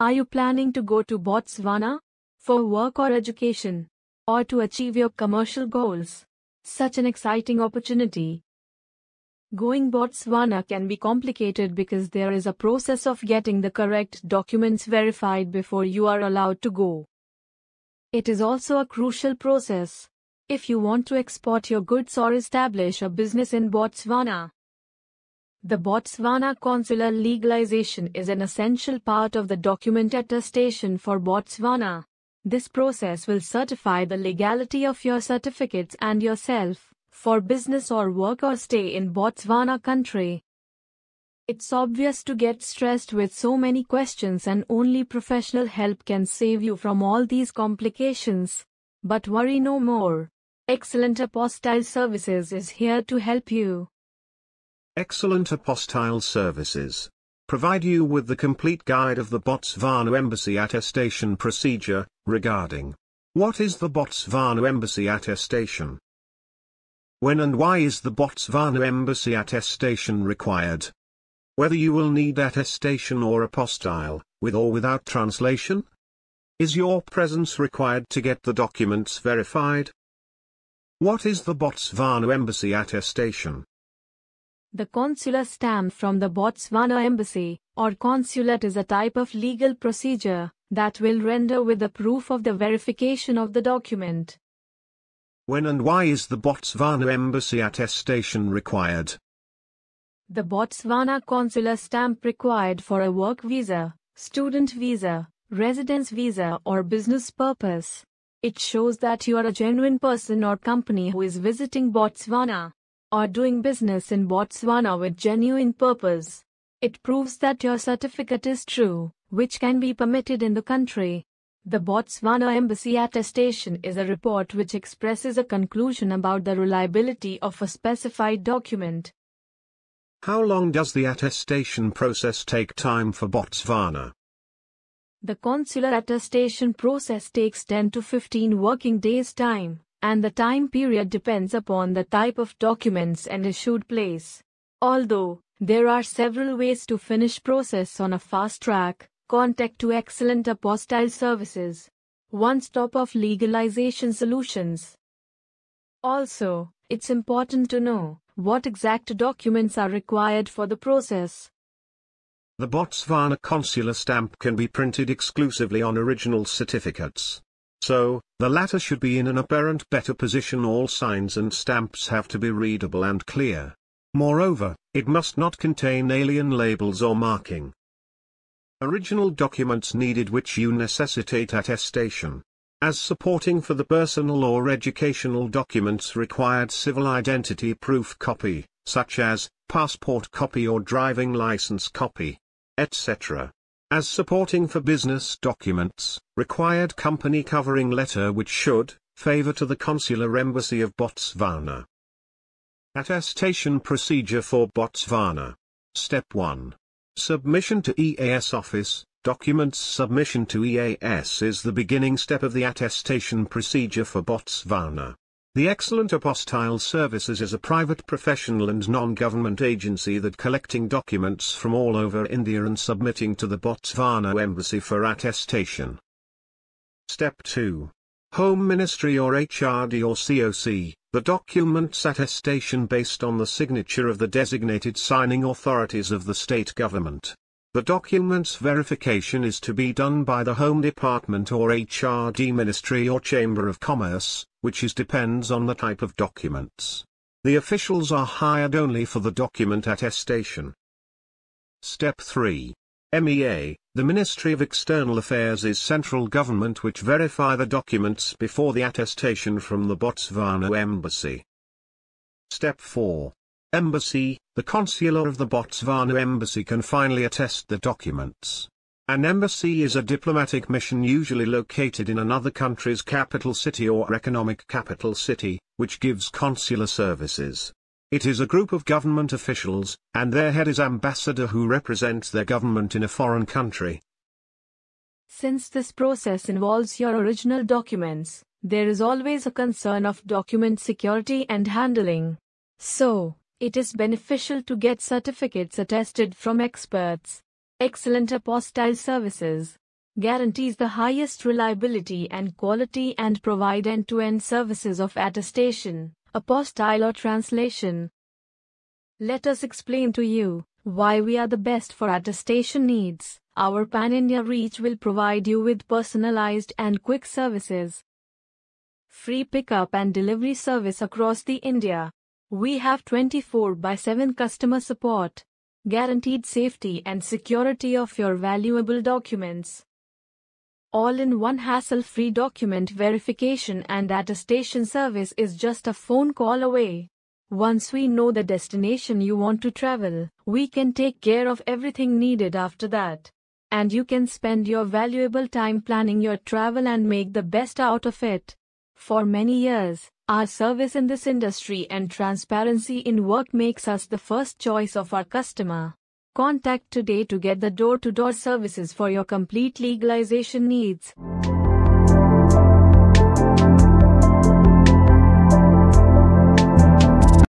Are you planning to go to Botswana? For work or education? Or to achieve your commercial goals? Such an exciting opportunity. Going Botswana can be complicated because there is a process of getting the correct documents verified before you are allowed to go. It is also a crucial process. If you want to export your goods or establish a business in Botswana, the Botswana consular legalization is an essential part of the document attestation for Botswana. This process will certify the legality of your certificates and yourself, for business or work or stay in Botswana country. It's obvious to get stressed with so many questions and only professional help can save you from all these complications. But worry no more. Excellent Apostille Services is here to help you. Excellent apostille services provide you with the complete guide of the Botswana Embassy attestation procedure, regarding what is the Botswana Embassy attestation? When and why is the Botswana Embassy attestation required? Whether you will need attestation or apostille, with or without translation? Is your presence required to get the documents verified? What is the Botswana Embassy attestation? The consular stamp from the Botswana Embassy or consulate is a type of legal procedure that will render with the proof of the verification of the document. When and why is the Botswana Embassy attestation required? The Botswana consular stamp required for a work visa, student visa, residence visa or business purpose. It shows that you are a genuine person or company who is visiting Botswana or doing business in Botswana with genuine purpose. It proves that your certificate is true, which can be permitted in the country. The Botswana Embassy attestation is a report which expresses a conclusion about the reliability of a specified document. How long does the attestation process take time for Botswana? The consular attestation process takes 10 to 15 working days time and the time period depends upon the type of documents and issued place. Although, there are several ways to finish process on a fast track, contact to excellent apostille services. One stop of legalization solutions. Also, it's important to know what exact documents are required for the process. The Botswana consular stamp can be printed exclusively on original certificates. So, the latter should be in an apparent better position all signs and stamps have to be readable and clear. Moreover, it must not contain alien labels or marking. Original documents needed which you necessitate attestation. As supporting for the personal or educational documents required civil identity proof copy, such as, passport copy or driving license copy, etc. As supporting for business documents, required company covering letter which should, favor to the consular embassy of Botswana. Attestation procedure for Botswana. Step 1. Submission to EAS office, documents submission to EAS is the beginning step of the attestation procedure for Botswana. The Excellent Apostile Services is a private professional and non-government agency that collecting documents from all over India and submitting to the Botswana Embassy for attestation. Step 2. Home Ministry or HRD or COC, the documents attestation based on the signature of the designated signing authorities of the state government. The documents verification is to be done by the Home Department or HRD Ministry or Chamber of Commerce, which is depends on the type of documents. The officials are hired only for the document attestation. Step 3. MEA, the Ministry of External Affairs is central government which verify the documents before the attestation from the Botswana Embassy. Step 4. Embassy, the consular of the Botswana Embassy can finally attest the documents. An embassy is a diplomatic mission usually located in another country's capital city or economic capital city, which gives consular services. It is a group of government officials, and their head is ambassador who represents their government in a foreign country. Since this process involves your original documents, there is always a concern of document security and handling. So, it is beneficial to get certificates attested from experts Excellent apostile services guarantees the highest reliability and quality and provide end-to-end services of attestation, apostile or translation. Let us explain to you why we are the best for attestation needs. Our pan-India reach will provide you with personalized and quick services. Free pickup and delivery service across the India. We have 24 by 7 customer support guaranteed safety and security of your valuable documents. All-in-one hassle-free document verification and attestation service is just a phone call away. Once we know the destination you want to travel, we can take care of everything needed after that. And you can spend your valuable time planning your travel and make the best out of it. For many years, our service in this industry and transparency in work makes us the first choice of our customer. Contact today to get the door-to-door services for your complete legalization needs.